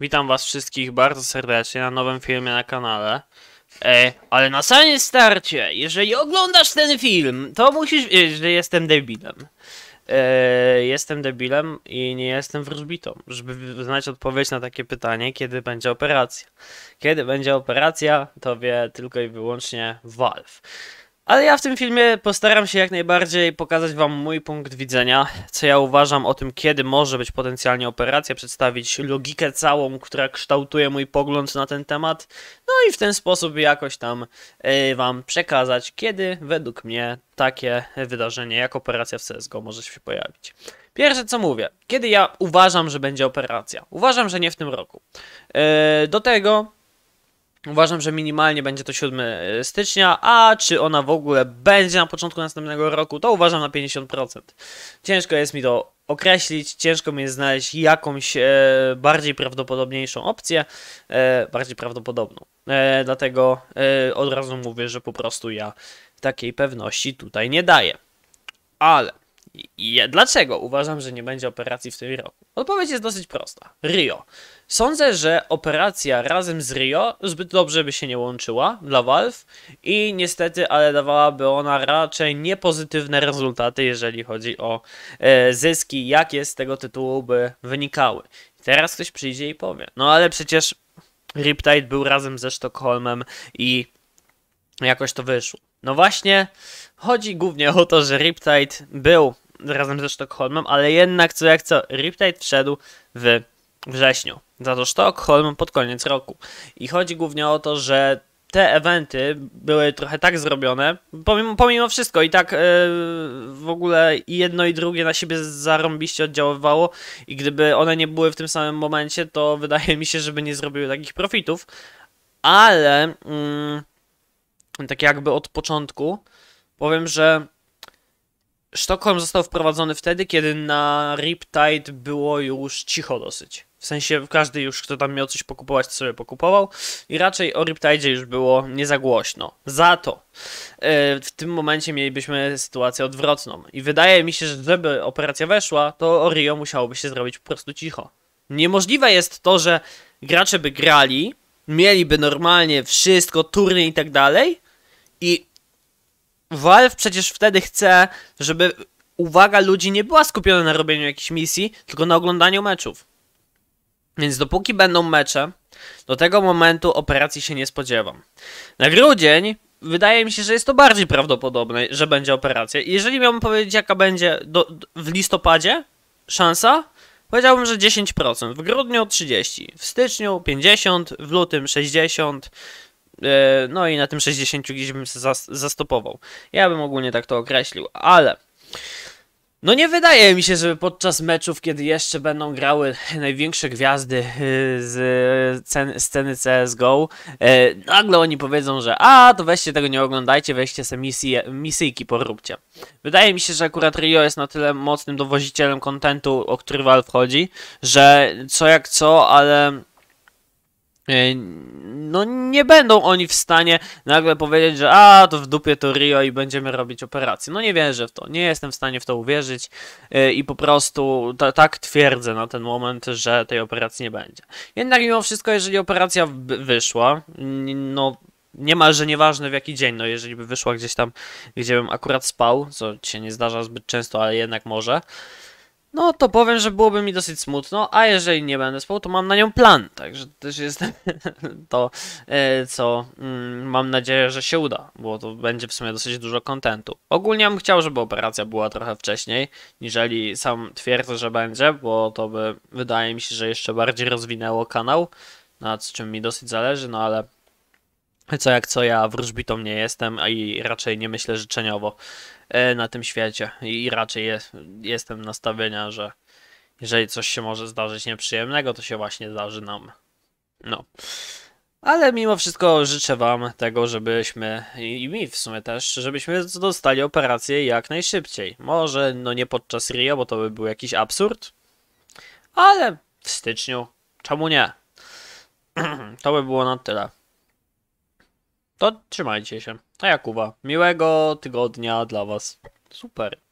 Witam was wszystkich bardzo serdecznie na nowym filmie na kanale. E, ale na samym starcie, jeżeli oglądasz ten film, to musisz wiedzieć, że jestem debilem. E, jestem debilem i nie jestem wróżbitą, żeby znać odpowiedź na takie pytanie, kiedy będzie operacja. Kiedy będzie operacja, to wie tylko i wyłącznie Valve. Ale ja w tym filmie postaram się jak najbardziej pokazać Wam mój punkt widzenia, co ja uważam o tym, kiedy może być potencjalnie operacja, przedstawić logikę całą, która kształtuje mój pogląd na ten temat, no i w ten sposób jakoś tam e, Wam przekazać, kiedy według mnie takie wydarzenie jak operacja w CSGO może się pojawić. Pierwsze co mówię, kiedy ja uważam, że będzie operacja? Uważam, że nie w tym roku. E, do tego Uważam, że minimalnie będzie to 7 e, stycznia, a czy ona w ogóle będzie na początku następnego roku, to uważam na 50%. Ciężko jest mi to określić, ciężko mi jest znaleźć jakąś e, bardziej prawdopodobniejszą opcję, e, bardziej prawdopodobną. E, dlatego e, od razu mówię, że po prostu ja takiej pewności tutaj nie daję. Ale dlaczego uważam, że nie będzie operacji w tym roku? Odpowiedź jest dosyć prosta. Rio. Sądzę, że operacja razem z Rio zbyt dobrze by się nie łączyła dla Valve i niestety, ale dawałaby ona raczej niepozytywne rezultaty, jeżeli chodzi o e, zyski, jakie z tego tytułu by wynikały. Teraz ktoś przyjdzie i powie, no ale przecież Riptide był razem ze Sztokholmem i jakoś to wyszło. No właśnie, chodzi głównie o to, że Riptide był razem ze Sztokholmem, ale jednak co jak co, Riptide wszedł w wrześniu. Za to Sztokholm pod koniec roku. I chodzi głównie o to, że te eventy były trochę tak zrobione, pomimo, pomimo wszystko i tak yy, w ogóle i jedno i drugie na siebie zarąbiście oddziaływało i gdyby one nie były w tym samym momencie, to wydaje mi się, żeby nie zrobiły takich profitów, ale yy, tak jakby od początku powiem, że Sztokholm został wprowadzony wtedy, kiedy na Riptide było już cicho dosyć. W sensie każdy już, kto tam miał coś pokupować, sobie pokupował. I raczej o Riptide już było nie za głośno. Za to e, w tym momencie mielibyśmy sytuację odwrotną. I wydaje mi się, że żeby operacja weszła, to o Rio musiałoby się zrobić po prostu cicho. Niemożliwe jest to, że gracze by grali, mieliby normalnie wszystko, turnie i tak dalej i Valve przecież wtedy chce, żeby uwaga ludzi nie była skupiona na robieniu jakichś misji, tylko na oglądaniu meczów. Więc dopóki będą mecze, do tego momentu operacji się nie spodziewam. Na grudzień wydaje mi się, że jest to bardziej prawdopodobne, że będzie operacja. Jeżeli miałbym powiedzieć, jaka będzie do, do, w listopadzie szansa, powiedziałbym, że 10%, w grudniu 30%, w styczniu 50%, w lutym 60%, E, no i na tym 60 gdzieś bym się zastopował. Ja bym ogólnie tak to określił, ale... No nie wydaje mi się, żeby podczas meczów, kiedy jeszcze będą grały największe gwiazdy y, z sceny CSGO, e, nagle oni powiedzą, że a, to weźcie tego nie oglądajcie, weźcie se misji, misyjki poróbcie. Wydaje mi się, że akurat Rio jest na tyle mocnym dowozicielem kontentu, o który Valve chodzi, że co jak co, ale e, no nie będą oni w stanie nagle powiedzieć, że a, to w dupie to Rio i będziemy robić operację. No nie wierzę w to, nie jestem w stanie w to uwierzyć y, i po prostu tak twierdzę na ten moment, że tej operacji nie będzie. Jednak mimo wszystko, jeżeli operacja wyszła, no niemalże nieważne w jaki dzień, no jeżeli by wyszła gdzieś tam, gdzie bym akurat spał, co się nie zdarza zbyt często, ale jednak może, no to powiem, że byłoby mi dosyć smutno, a jeżeli nie będę spał, to mam na nią plan, także też jest to, e, co mm, mam nadzieję, że się uda, bo to będzie w sumie dosyć dużo kontentu. Ogólnie bym chciał, żeby operacja była trochę wcześniej, niżeli sam twierdzę, że będzie, bo to by, wydaje mi się, że jeszcze bardziej rozwinęło kanał, nad czym mi dosyć zależy, no ale co jak co ja wróżbitą nie jestem, a i raczej nie myślę życzeniowo e, na tym świecie. I raczej jest, jestem nastawienia, że jeżeli coś się może zdarzyć nieprzyjemnego, to się właśnie zdarzy nam. No. Ale mimo wszystko życzę Wam tego, żebyśmy, i mi w sumie też, żebyśmy dostali operację jak najszybciej. Może no nie podczas Rio, bo to by był jakiś absurd, ale w styczniu, czemu nie? To by było na tyle. To trzymajcie się. A Jakuba, miłego tygodnia dla was. Super.